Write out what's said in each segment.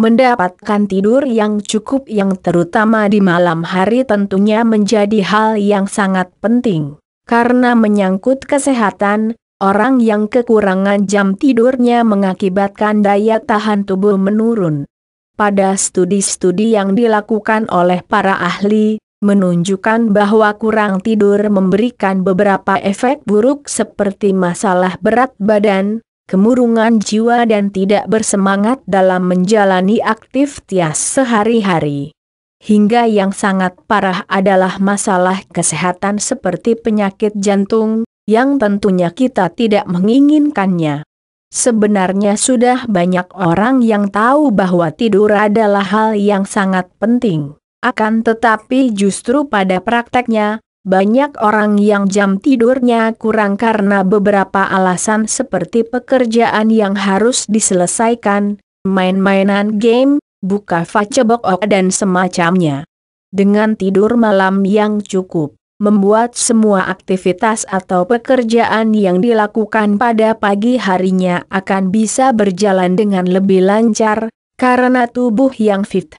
Mendapatkan tidur yang cukup yang terutama di malam hari tentunya menjadi hal yang sangat penting. Karena menyangkut kesehatan, orang yang kekurangan jam tidurnya mengakibatkan daya tahan tubuh menurun. Pada studi-studi yang dilakukan oleh para ahli, menunjukkan bahwa kurang tidur memberikan beberapa efek buruk seperti masalah berat badan, kemurungan jiwa dan tidak bersemangat dalam menjalani aktivitas sehari-hari. Hingga yang sangat parah adalah masalah kesehatan seperti penyakit jantung, yang tentunya kita tidak menginginkannya. Sebenarnya sudah banyak orang yang tahu bahwa tidur adalah hal yang sangat penting. Akan tetapi justru pada prakteknya, banyak orang yang jam tidurnya kurang karena beberapa alasan seperti pekerjaan yang harus diselesaikan, main-mainan game, buka facebook dan semacamnya. Dengan tidur malam yang cukup, membuat semua aktivitas atau pekerjaan yang dilakukan pada pagi harinya akan bisa berjalan dengan lebih lancar, karena tubuh yang fit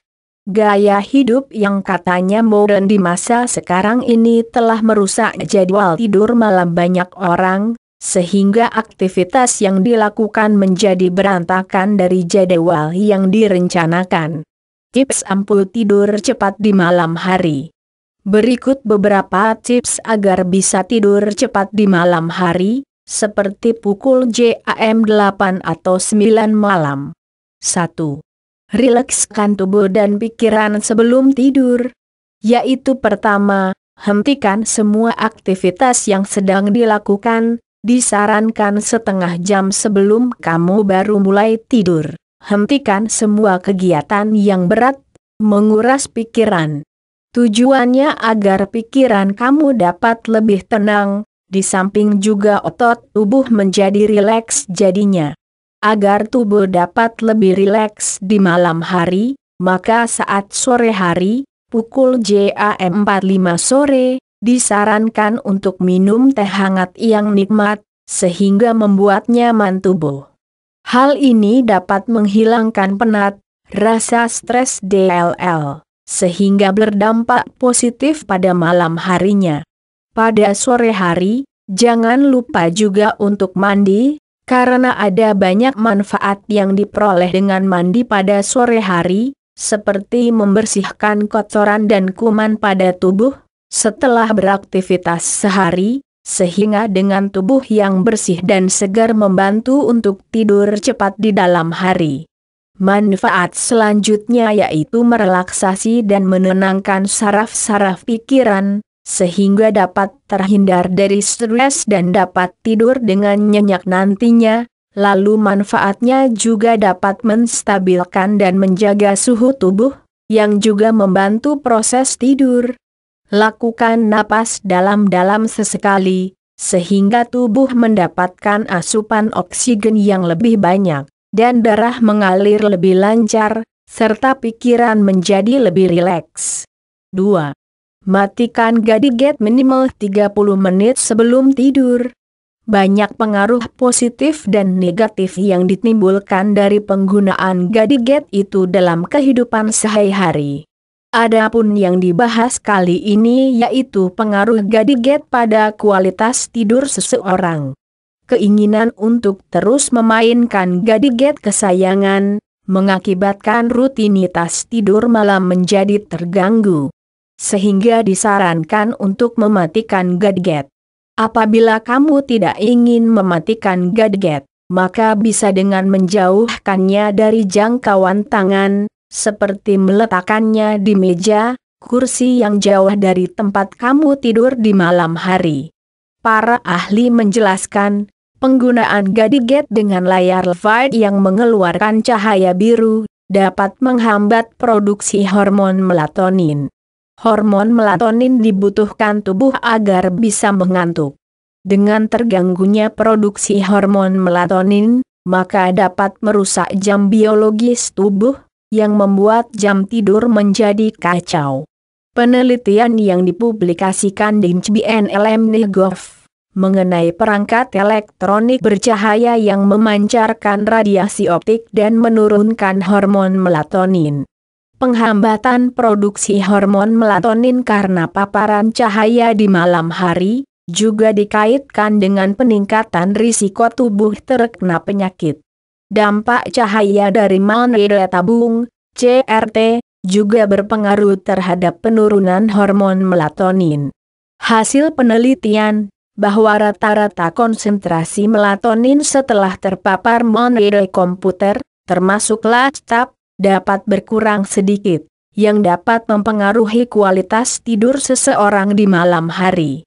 Gaya hidup yang katanya modern di masa sekarang ini telah merusak jadwal tidur malam banyak orang, sehingga aktivitas yang dilakukan menjadi berantakan dari jadwal yang direncanakan. Tips ampuh tidur cepat di malam hari. Berikut beberapa tips agar bisa tidur cepat di malam hari, seperti pukul JAM 8 atau 9 malam. 1 rilekskan tubuh dan pikiran sebelum tidur. Yaitu pertama, hentikan semua aktivitas yang sedang dilakukan, disarankan setengah jam sebelum kamu baru mulai tidur. Hentikan semua kegiatan yang berat, menguras pikiran. Tujuannya agar pikiran kamu dapat lebih tenang, di samping juga otot tubuh menjadi rileks jadinya. Agar tubuh dapat lebih rileks di malam hari, maka saat sore hari, pukul JAM 45 sore, disarankan untuk minum teh hangat yang nikmat, sehingga membuat nyaman tubuh. Hal ini dapat menghilangkan penat, rasa stres DLL, sehingga berdampak positif pada malam harinya. Pada sore hari, jangan lupa juga untuk mandi, karena ada banyak manfaat yang diperoleh dengan mandi pada sore hari, seperti membersihkan kotoran dan kuman pada tubuh, setelah beraktivitas sehari, sehingga dengan tubuh yang bersih dan segar membantu untuk tidur cepat di dalam hari. Manfaat selanjutnya yaitu merelaksasi dan menenangkan saraf-saraf pikiran, sehingga dapat terhindar dari stres dan dapat tidur dengan nyenyak nantinya, lalu manfaatnya juga dapat menstabilkan dan menjaga suhu tubuh, yang juga membantu proses tidur. Lakukan napas dalam-dalam sesekali, sehingga tubuh mendapatkan asupan oksigen yang lebih banyak, dan darah mengalir lebih lancar, serta pikiran menjadi lebih rileks. 2. Matikan gadget minimal 30 menit sebelum tidur. Banyak pengaruh positif dan negatif yang ditimbulkan dari penggunaan gadget itu dalam kehidupan sehari-hari. Adapun yang dibahas kali ini yaitu pengaruh gadget pada kualitas tidur seseorang. Keinginan untuk terus memainkan gadget kesayangan, mengakibatkan rutinitas tidur malam menjadi terganggu sehingga disarankan untuk mematikan gadget. Apabila kamu tidak ingin mematikan gadget, maka bisa dengan menjauhkannya dari jangkauan tangan, seperti meletakkannya di meja, kursi yang jauh dari tempat kamu tidur di malam hari. Para ahli menjelaskan, penggunaan gadget dengan layar LED yang mengeluarkan cahaya biru dapat menghambat produksi hormon melatonin hormon melatonin dibutuhkan tubuh agar bisa mengantuk. Dengan terganggunya produksi hormon melatonin, maka dapat merusak jam biologis tubuh, yang membuat jam tidur menjadi kacau. Penelitian yang dipublikasikan di CBNLM Negov mengenai perangkat elektronik bercahaya yang memancarkan radiasi optik dan menurunkan hormon melatonin penghambatan produksi hormon melatonin karena paparan cahaya di malam hari, juga dikaitkan dengan peningkatan risiko tubuh terkena penyakit. Dampak cahaya dari manira tabung, CRT, juga berpengaruh terhadap penurunan hormon melatonin. Hasil penelitian, bahwa rata-rata konsentrasi melatonin setelah terpapar monire komputer, termasuk laptop, dapat berkurang sedikit, yang dapat mempengaruhi kualitas tidur seseorang di malam hari.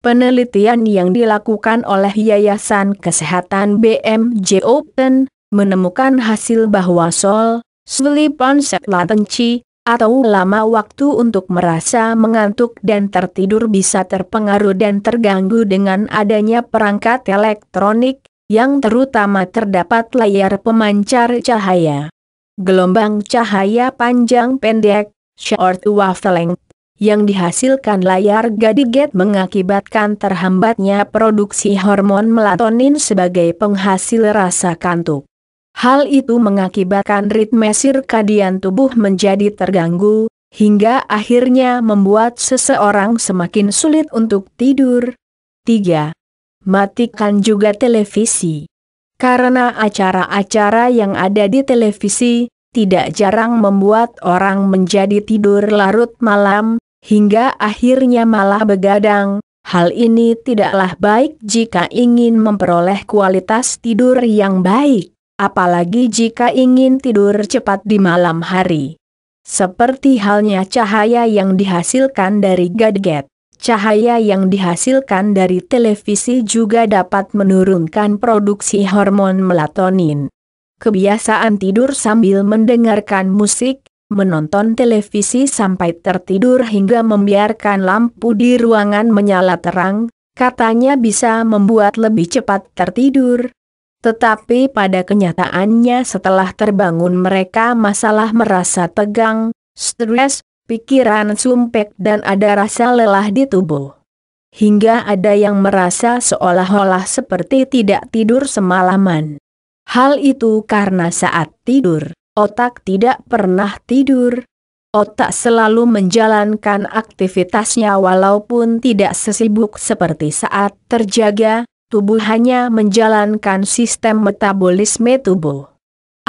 Penelitian yang dilakukan oleh Yayasan Kesehatan BMJ Open menemukan hasil bahwa sol, sleep onset latency, atau lama waktu untuk merasa mengantuk dan tertidur bisa terpengaruh dan terganggu dengan adanya perangkat elektronik, yang terutama terdapat layar pemancar cahaya gelombang cahaya panjang pendek, short wavelength) yang dihasilkan layar gadiget mengakibatkan terhambatnya produksi hormon melatonin sebagai penghasil rasa kantuk. Hal itu mengakibatkan ritme sirkadian tubuh menjadi terganggu, hingga akhirnya membuat seseorang semakin sulit untuk tidur. 3. Matikan juga televisi. Karena acara-acara yang ada di televisi, tidak jarang membuat orang menjadi tidur larut malam, hingga akhirnya malah begadang. Hal ini tidaklah baik jika ingin memperoleh kualitas tidur yang baik, apalagi jika ingin tidur cepat di malam hari. Seperti halnya cahaya yang dihasilkan dari gadget. Cahaya yang dihasilkan dari televisi juga dapat menurunkan produksi hormon melatonin. Kebiasaan tidur sambil mendengarkan musik, menonton televisi sampai tertidur hingga membiarkan lampu di ruangan menyala terang, katanya bisa membuat lebih cepat tertidur. Tetapi pada kenyataannya setelah terbangun mereka masalah merasa tegang, stres, pikiran sumpek dan ada rasa lelah di tubuh. Hingga ada yang merasa seolah-olah seperti tidak tidur semalaman. Hal itu karena saat tidur, otak tidak pernah tidur. Otak selalu menjalankan aktivitasnya walaupun tidak sesibuk seperti saat terjaga, tubuh hanya menjalankan sistem metabolisme tubuh.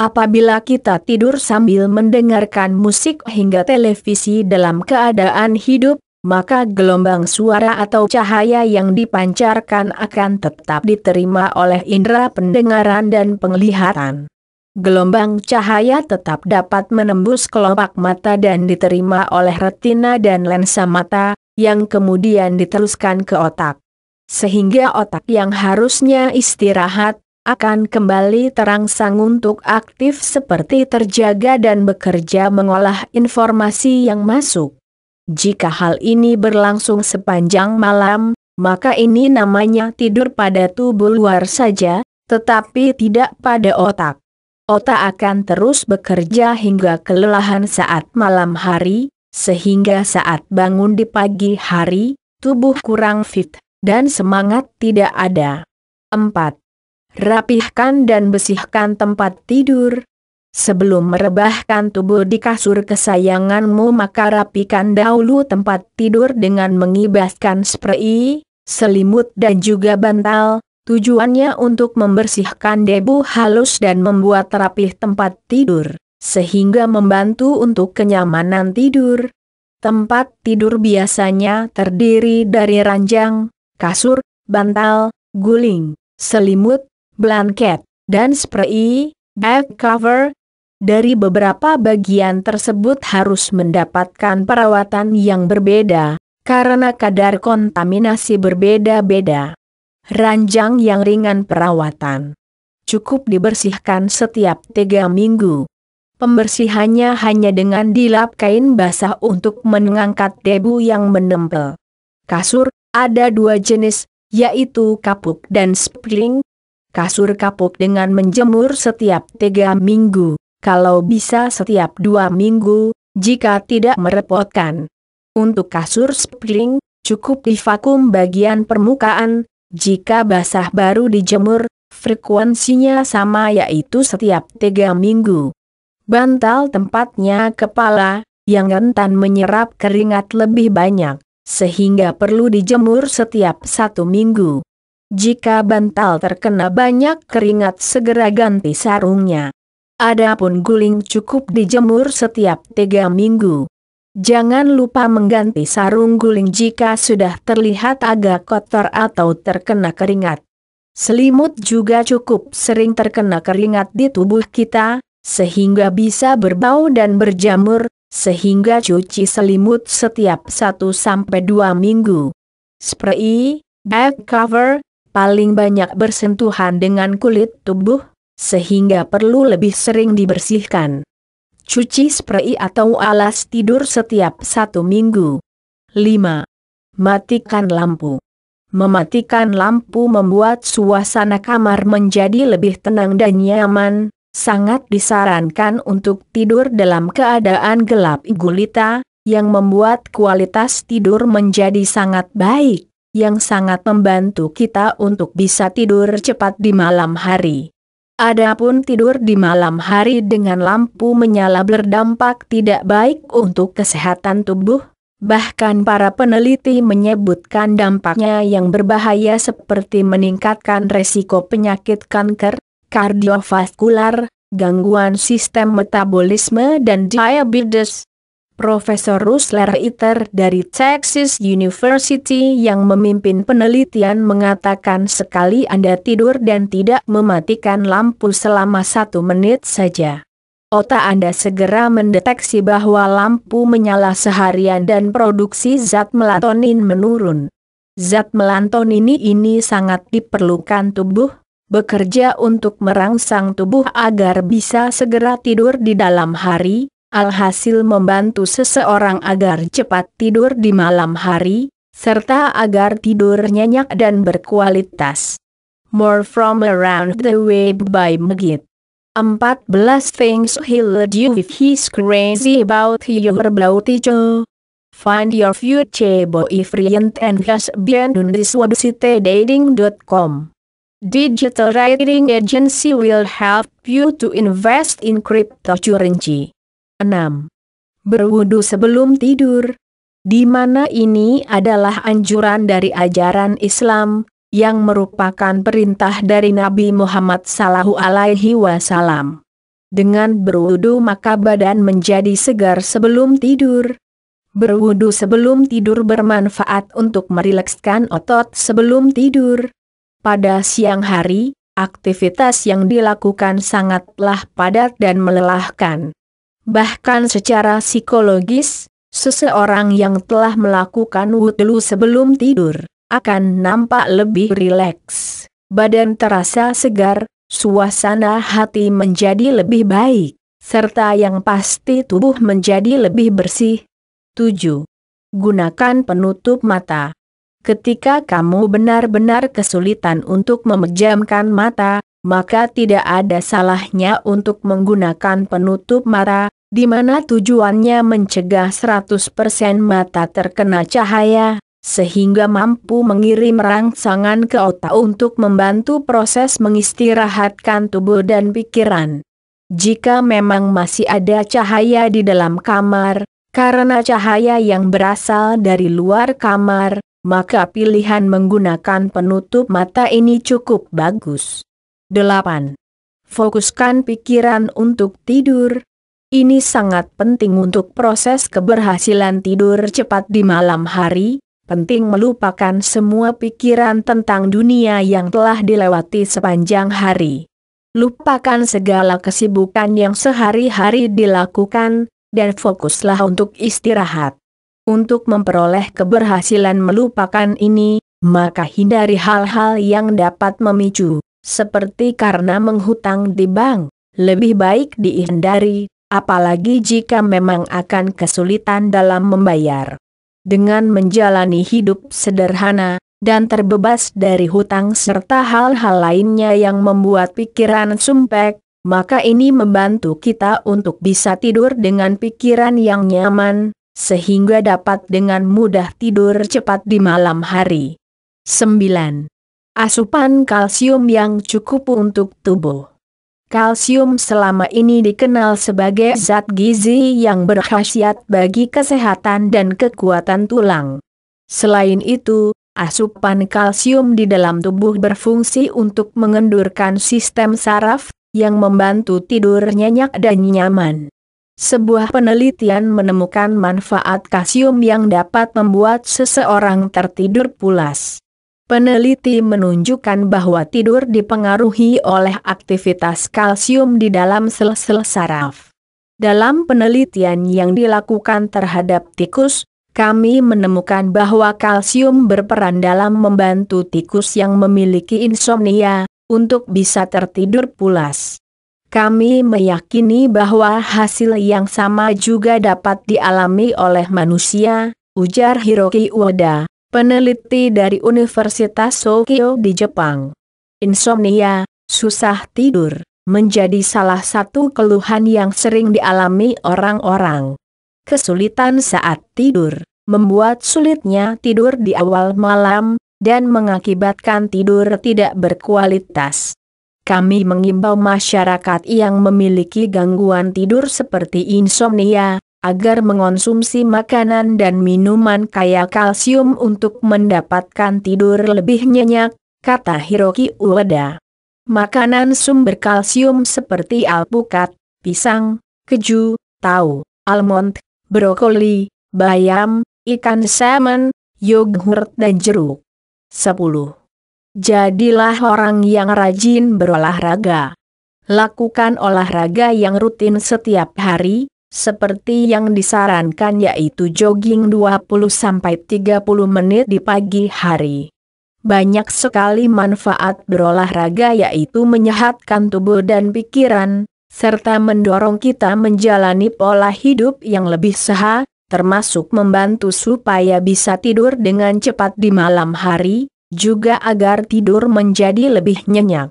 Apabila kita tidur sambil mendengarkan musik hingga televisi dalam keadaan hidup, maka gelombang suara atau cahaya yang dipancarkan akan tetap diterima oleh indera pendengaran dan penglihatan. Gelombang cahaya tetap dapat menembus kelopak mata dan diterima oleh retina dan lensa mata, yang kemudian diteruskan ke otak. Sehingga otak yang harusnya istirahat, akan kembali terangsang untuk aktif seperti terjaga dan bekerja mengolah informasi yang masuk. Jika hal ini berlangsung sepanjang malam, maka ini namanya tidur pada tubuh luar saja, tetapi tidak pada otak. Otak akan terus bekerja hingga kelelahan saat malam hari, sehingga saat bangun di pagi hari, tubuh kurang fit, dan semangat tidak ada. 4 rapihkan dan bersihkan tempat tidur. Sebelum merebahkan tubuh di kasur kesayanganmu maka rapikan dahulu tempat tidur dengan mengibaskan sprei, selimut dan juga bantal, tujuannya untuk membersihkan debu halus dan membuat rapih tempat tidur, sehingga membantu untuk kenyamanan tidur. Tempat tidur biasanya terdiri dari ranjang, kasur, bantal, guling, selimut, blanket, dan spray, bed cover. Dari beberapa bagian tersebut harus mendapatkan perawatan yang berbeda, karena kadar kontaminasi berbeda-beda. Ranjang yang ringan perawatan cukup dibersihkan setiap tiga minggu. Pembersihannya hanya dengan dilap kain basah untuk mengangkat debu yang menempel. Kasur, ada dua jenis, yaitu kapuk dan spring kasur kapuk dengan menjemur setiap tiga minggu, kalau bisa setiap dua minggu, jika tidak merepotkan. Untuk kasur spring, cukup divakum bagian permukaan, jika basah baru dijemur, frekuensinya sama yaitu setiap tiga minggu. Bantal tempatnya kepala, yang rentan menyerap keringat lebih banyak, sehingga perlu dijemur setiap satu minggu. Jika bantal terkena banyak keringat segera ganti sarungnya. Adapun guling cukup dijemur setiap tiga minggu. Jangan lupa mengganti sarung guling jika sudah terlihat agak kotor atau terkena keringat. Selimut juga cukup sering terkena keringat di tubuh kita, sehingga bisa berbau dan berjamur, sehingga cuci selimut setiap 1-2 minggu. Spray, bed cover, paling banyak bersentuhan dengan kulit tubuh, sehingga perlu lebih sering dibersihkan. Cuci spray atau alas tidur setiap satu minggu. 5. Matikan lampu. Mematikan lampu membuat suasana kamar menjadi lebih tenang dan nyaman, sangat disarankan untuk tidur dalam keadaan gelap gulita, yang membuat kualitas tidur menjadi sangat baik yang sangat membantu kita untuk bisa tidur cepat di malam hari. Adapun tidur di malam hari dengan lampu menyala berdampak tidak baik untuk kesehatan tubuh, bahkan para peneliti menyebutkan dampaknya yang berbahaya seperti meningkatkan resiko penyakit kanker, kardiovaskular, gangguan sistem metabolisme dan diabetes. Profesor Rusler Iter dari Texas University yang memimpin penelitian mengatakan sekali Anda tidur dan tidak mematikan lampu selama satu menit saja. Otak Anda segera mendeteksi bahwa lampu menyala seharian dan produksi zat melatonin menurun. Zat melatonin ini sangat diperlukan tubuh, bekerja untuk merangsang tubuh agar bisa segera tidur di dalam hari, alhasil membantu seseorang agar cepat tidur di malam hari, serta agar tidur nyenyak dan berkualitas. More from around the web by Megit. 14 things he'll do if he's crazy about your blowty joe. Find your future boyfriend and has been on this website dating.com. Digital Writing Agency will help you to invest in cryptocurrency. 6. Berwudu sebelum tidur, di mana ini adalah anjuran dari ajaran Islam, yang merupakan perintah dari Nabi Muhammad Sallallahu Alaihi Wasallam. Dengan berwudu maka badan menjadi segar sebelum tidur. Berwudu sebelum tidur bermanfaat untuk merilekskan otot sebelum tidur. Pada siang hari, aktivitas yang dilakukan sangatlah padat dan melelahkan. Bahkan secara psikologis, seseorang yang telah melakukan wudhu sebelum tidur, akan nampak lebih rileks. Badan terasa segar, suasana hati menjadi lebih baik, serta yang pasti tubuh menjadi lebih bersih. 7. Gunakan penutup mata. Ketika kamu benar-benar kesulitan untuk memejamkan mata, maka tidak ada salahnya untuk menggunakan penutup mata, di mana tujuannya mencegah 100% mata terkena cahaya, sehingga mampu mengirim rangsangan ke otak untuk membantu proses mengistirahatkan tubuh dan pikiran. Jika memang masih ada cahaya di dalam kamar, karena cahaya yang berasal dari luar kamar, maka pilihan menggunakan penutup mata ini cukup bagus. 8. Fokuskan pikiran untuk tidur. Ini sangat penting untuk proses keberhasilan tidur cepat di malam hari, penting melupakan semua pikiran tentang dunia yang telah dilewati sepanjang hari. Lupakan segala kesibukan yang sehari-hari dilakukan, dan fokuslah untuk istirahat. Untuk memperoleh keberhasilan melupakan ini, maka hindari hal-hal yang dapat memicu seperti karena menghutang di bank, lebih baik dihindari, apalagi jika memang akan kesulitan dalam membayar. Dengan menjalani hidup sederhana, dan terbebas dari hutang serta hal-hal lainnya yang membuat pikiran sumpek, maka ini membantu kita untuk bisa tidur dengan pikiran yang nyaman, sehingga dapat dengan mudah tidur cepat di malam hari. 9. Asupan kalsium yang cukup untuk tubuh. Kalsium selama ini dikenal sebagai zat gizi yang berkhasiat bagi kesehatan dan kekuatan tulang. Selain itu, asupan kalsium di dalam tubuh berfungsi untuk mengendurkan sistem saraf, yang membantu tidur nyenyak dan nyaman. Sebuah penelitian menemukan manfaat kalsium yang dapat membuat seseorang tertidur pulas. Peneliti menunjukkan bahwa tidur dipengaruhi oleh aktivitas kalsium di dalam sel-sel saraf. Dalam penelitian yang dilakukan terhadap tikus, kami menemukan bahwa kalsium berperan dalam membantu tikus yang memiliki insomnia untuk bisa tertidur pulas. Kami meyakini bahwa hasil yang sama juga dapat dialami oleh manusia, ujar Hiroki Ueda peneliti dari Universitas Tokyo di Jepang. Insomnia, susah tidur, menjadi salah satu keluhan yang sering dialami orang-orang. Kesulitan saat tidur, membuat sulitnya tidur di awal malam, dan mengakibatkan tidur tidak berkualitas. Kami mengimbau masyarakat yang memiliki gangguan tidur seperti insomnia, agar mengonsumsi makanan dan minuman kaya kalsium untuk mendapatkan tidur lebih nyenyak, kata Hiroki Ueda. Makanan sumber kalsium seperti alpukat, pisang, keju, tahu, almond, brokoli, bayam, ikan salmon, yogurt dan jeruk. 10. Jadilah orang yang rajin berolahraga. Lakukan olahraga yang rutin setiap hari, seperti yang disarankan yaitu jogging 20-30 menit di pagi hari. Banyak sekali manfaat berolahraga yaitu menyehatkan tubuh dan pikiran, serta mendorong kita menjalani pola hidup yang lebih sehat, termasuk membantu supaya bisa tidur dengan cepat di malam hari, juga agar tidur menjadi lebih nyenyak.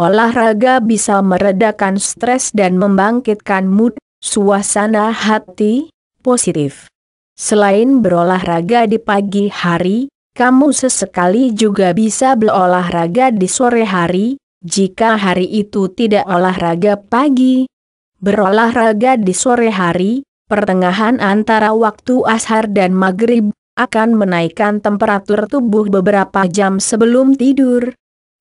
Olahraga bisa meredakan stres dan membangkitkan mood, Suasana hati, positif. Selain berolahraga di pagi hari, kamu sesekali juga bisa berolahraga di sore hari, jika hari itu tidak olahraga pagi. Berolahraga di sore hari, pertengahan antara waktu ashar dan maghrib, akan menaikkan temperatur tubuh beberapa jam sebelum tidur.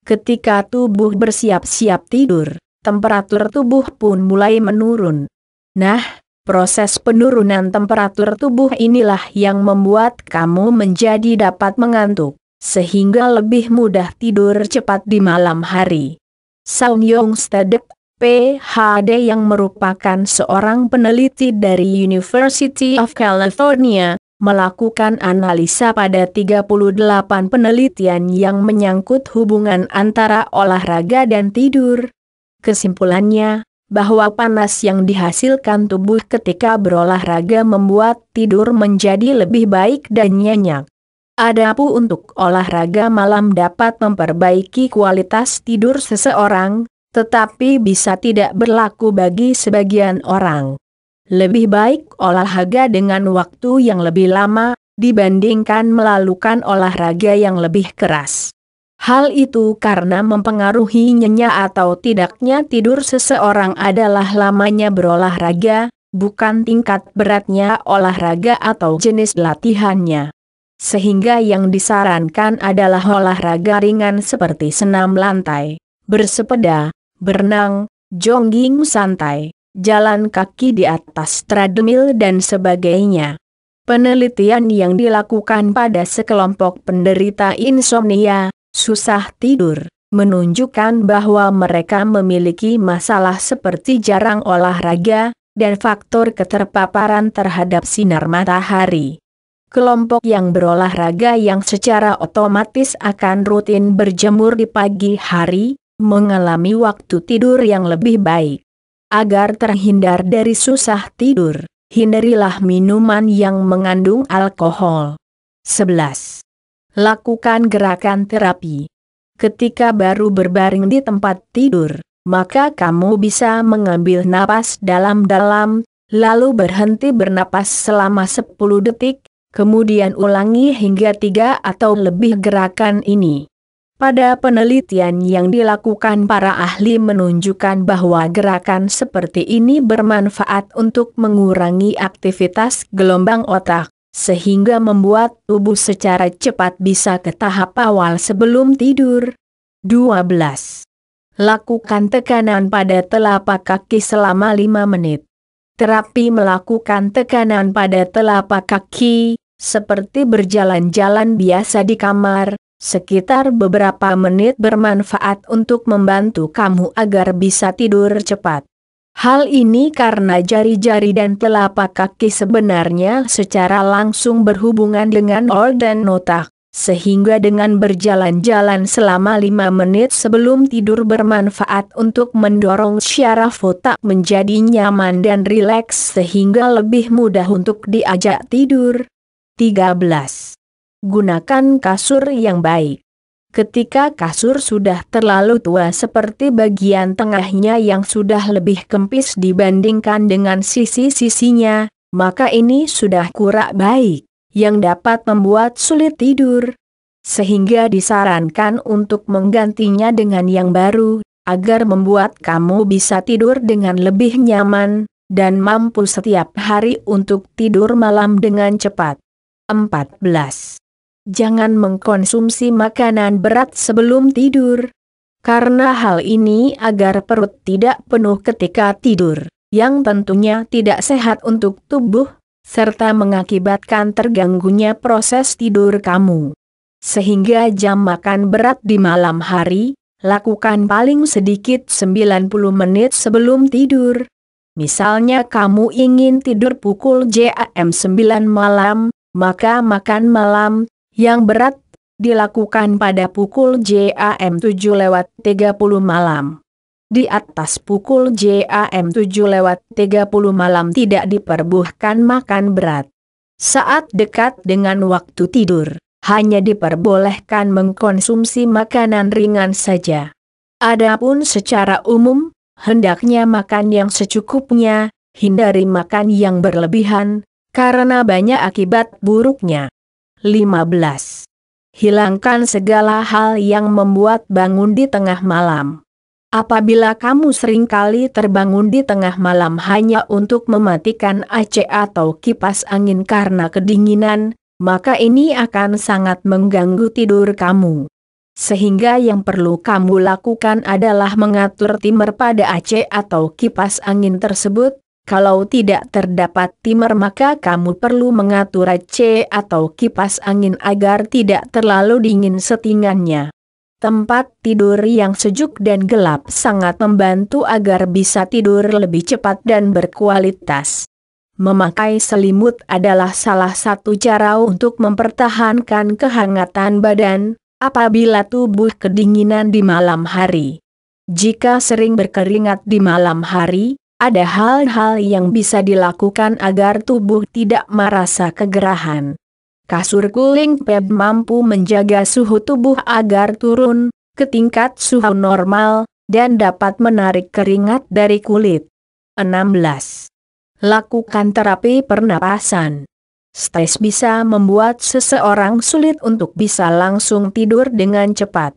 Ketika tubuh bersiap-siap tidur, temperatur tubuh pun mulai menurun. Nah, proses penurunan temperatur tubuh inilah yang membuat kamu menjadi dapat mengantuk, sehingga lebih mudah tidur cepat di malam hari. Saung Yong stadek PhD yang merupakan seorang peneliti dari University of California, melakukan analisa pada 38 penelitian yang menyangkut hubungan antara olahraga dan tidur. Kesimpulannya, bahwa panas yang dihasilkan tubuh ketika berolahraga membuat tidur menjadi lebih baik dan nyenyak. Adapun untuk olahraga malam dapat memperbaiki kualitas tidur seseorang, tetapi bisa tidak berlaku bagi sebagian orang. Lebih baik olahraga dengan waktu yang lebih lama, dibandingkan melakukan olahraga yang lebih keras. Hal itu karena mempengaruhi nyenyak atau tidaknya tidur seseorang adalah lamanya berolahraga, bukan tingkat beratnya olahraga atau jenis latihannya. Sehingga yang disarankan adalah olahraga ringan seperti senam lantai, bersepeda, berenang, jongging santai, jalan kaki di atas treadmill dan sebagainya. Penelitian yang dilakukan pada sekelompok penderita insomnia susah tidur, menunjukkan bahwa mereka memiliki masalah seperti jarang olahraga, dan faktor keterpaparan terhadap sinar matahari. Kelompok yang berolahraga yang secara otomatis akan rutin berjemur di pagi hari, mengalami waktu tidur yang lebih baik. Agar terhindar dari susah tidur, hindarilah minuman yang mengandung alkohol. 11 lakukan gerakan terapi. Ketika baru berbaring di tempat tidur, maka kamu bisa mengambil napas dalam-dalam, lalu berhenti bernapas selama 10 detik, kemudian ulangi hingga 3 atau lebih gerakan ini. Pada penelitian yang dilakukan para ahli menunjukkan bahwa gerakan seperti ini bermanfaat untuk mengurangi aktivitas gelombang otak sehingga membuat tubuh secara cepat bisa ke tahap awal sebelum tidur. 12. Lakukan tekanan pada telapak kaki selama 5 menit. Terapi melakukan tekanan pada telapak kaki, seperti berjalan-jalan biasa di kamar, sekitar beberapa menit bermanfaat untuk membantu kamu agar bisa tidur cepat. Hal ini karena jari-jari dan telapak kaki sebenarnya secara langsung berhubungan dengan organ dan notak, sehingga dengan berjalan-jalan selama lima menit sebelum tidur bermanfaat untuk mendorong syaraf otak menjadi nyaman dan rileks sehingga lebih mudah untuk diajak tidur. 13. Gunakan kasur yang baik. Ketika kasur sudah terlalu tua seperti bagian tengahnya yang sudah lebih kempis dibandingkan dengan sisi-sisinya, maka ini sudah kurang baik, yang dapat membuat sulit tidur. Sehingga disarankan untuk menggantinya dengan yang baru, agar membuat kamu bisa tidur dengan lebih nyaman, dan mampu setiap hari untuk tidur malam dengan cepat. 14 jangan mengkonsumsi makanan berat sebelum tidur. Karena hal ini agar perut tidak penuh ketika tidur, yang tentunya tidak sehat untuk tubuh, serta mengakibatkan terganggunya proses tidur kamu. Sehingga jam makan berat di malam hari, lakukan paling sedikit 90 menit sebelum tidur. Misalnya kamu ingin tidur pukul JAM 9 malam, maka makan malam yang berat, dilakukan pada pukul JAM 7 lewat 30 malam. Di atas pukul JAM 7 lewat 30 malam tidak diperbuahkan makan berat. Saat dekat dengan waktu tidur, hanya diperbolehkan mengkonsumsi makanan ringan saja. Adapun secara umum, hendaknya makan yang secukupnya, hindari makan yang berlebihan, karena banyak akibat buruknya. 15. Hilangkan segala hal yang membuat bangun di tengah malam. Apabila kamu seringkali terbangun di tengah malam hanya untuk mematikan AC atau kipas angin karena kedinginan, maka ini akan sangat mengganggu tidur kamu. Sehingga yang perlu kamu lakukan adalah mengatur timer pada AC atau kipas angin tersebut, kalau tidak terdapat timer maka kamu perlu mengatur AC atau kipas angin agar tidak terlalu dingin settingannya. Tempat tidur yang sejuk dan gelap sangat membantu agar bisa tidur lebih cepat dan berkualitas. Memakai selimut adalah salah satu cara untuk mempertahankan kehangatan badan apabila tubuh kedinginan di malam hari. Jika sering berkeringat di malam hari, ada hal-hal yang bisa dilakukan agar tubuh tidak merasa kegerahan. Kasur cooling pad mampu menjaga suhu tubuh agar turun ke tingkat suhu normal, dan dapat menarik keringat dari kulit. 16. Lakukan terapi pernapasan. Stres bisa membuat seseorang sulit untuk bisa langsung tidur dengan cepat.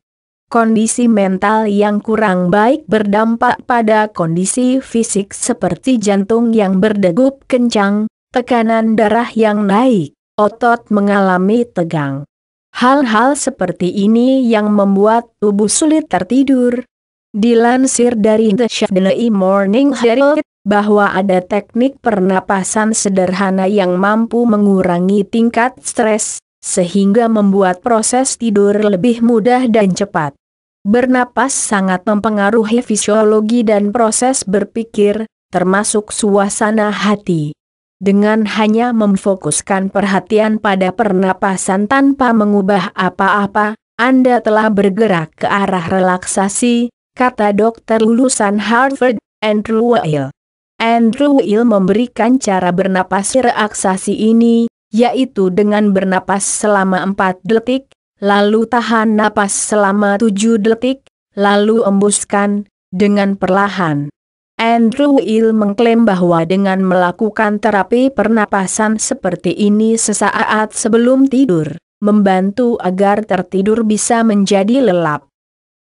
Kondisi mental yang kurang baik berdampak pada kondisi fisik seperti jantung yang berdegup kencang, tekanan darah yang naik, otot mengalami tegang. Hal-hal seperti ini yang membuat tubuh sulit tertidur. Dilansir dari The Saturday Morning Herald, bahwa ada teknik pernapasan sederhana yang mampu mengurangi tingkat stres, sehingga membuat proses tidur lebih mudah dan cepat. Bernapas sangat mempengaruhi fisiologi dan proses berpikir, termasuk suasana hati. Dengan hanya memfokuskan perhatian pada pernapasan tanpa mengubah apa-apa, Anda telah bergerak ke arah relaksasi, kata dokter lulusan Harvard, Andrew Weil. Andrew Weil memberikan cara bernapas relaksasi ini, yaitu dengan bernapas selama 4 detik, lalu tahan napas selama tujuh detik, lalu embuskan, dengan perlahan. Andrew Il mengklaim bahwa dengan melakukan terapi pernapasan seperti ini sesaat sebelum tidur, membantu agar tertidur bisa menjadi lelap.